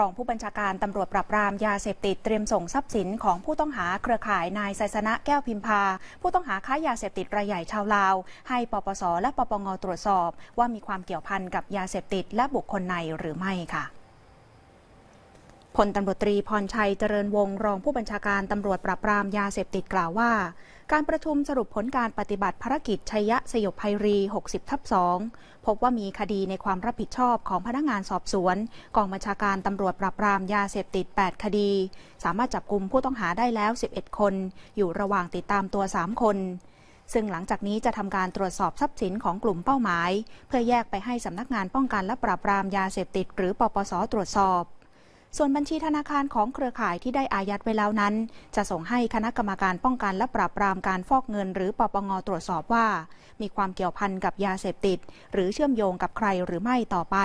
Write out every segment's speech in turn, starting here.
รองผู้บัญชาการตำรวจปราบปรามยาเสพติดเตรียมส่งทรัพย์สินของ ผู้ต้องหาเครือข่ายนายไซสนะแก้วพิมพา ผู้ต้องหาค้ายาเสพติดรายใหญ่ชาวลาว ให้ปปสและปปงตรวจสอบ ว่ามีความเกี่ยวพันกับยาเสพติดและบุคคลในหรือไม่ค่ะพลตำรวจตรีพรชัยเจริญวงรอง ผู้บัญชาการตำรวจปราบปรามยาเสพติดกล่าวว่าการประชุมสรุปผลการปฏิบัติภารกิจชัยะสยบภัยรี60ทับ2พบว่ามีคดีในความรับผิดชอบของพนักงานสอบสวนกองบัญชาการตำรวจปราบปรามยาเสพติด 8 คดี สามารถจับกลุ่มผู้ต้องหาได้แล้ว 11 คน อยู่ระหว่างติดตามตัว 3 คน ซึ่งหลังจากนี้จะทำการตรวจสอบทรัพย์สินของกลุ่มเป้าหมาย เพื่อแยกไปให้สำนักงานป้องกันและปราบปรามยาเสพติดหรือปปส ตรวจสอบส่วนบัญชีธนาคารของเครือข่ายที่ได้อายัดไว้แล้วนั้น จะส่งให้คณะกรรมการป้องกันและปราบปรามการฟอกเงินหรือปปงตรวจสอบว่า มีความเกี่ยวพันกับยาเสพติด หรือเชื่อมโยงกับใครหรือไม่ต่อไป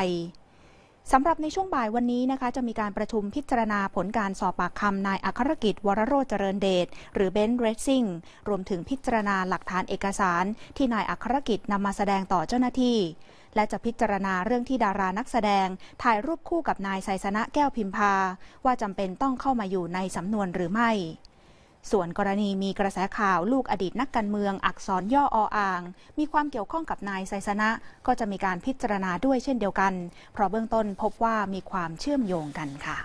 สำหรับในช่วงบ่ายวันนี้นะคะ จะมีการประชุมพิจารณาผลการสอบปากคำนายอัครกิจวรโรจเจริญเดชหรือเบน์เรซซิงรวมถึงพิจารณาหลักฐานเอกสาร ที่นายอัครกิจนำมาแสดงต่อเจ้าหน้าที่และจะพิจารณาเรื่องที่ดารานักแสดง ถ่ายรูปคู่กับนายไซสนะแก้วพิมพาว่าจำเป็นต้องเข้ามาอยู่ในสำนวนหรือไม่ ส่วนกรณีมีกระแสข่าวลูกอดีตนักการเมือง อักษรย่อออ่าง มีความเกี่ยวข้องกับนายไซสนะ ก็จะมีการพิจารณาด้วยเช่นเดียวกัน เพราะเบื้องต้นพบว่ามีความเชื่อมโยงกันค่ะ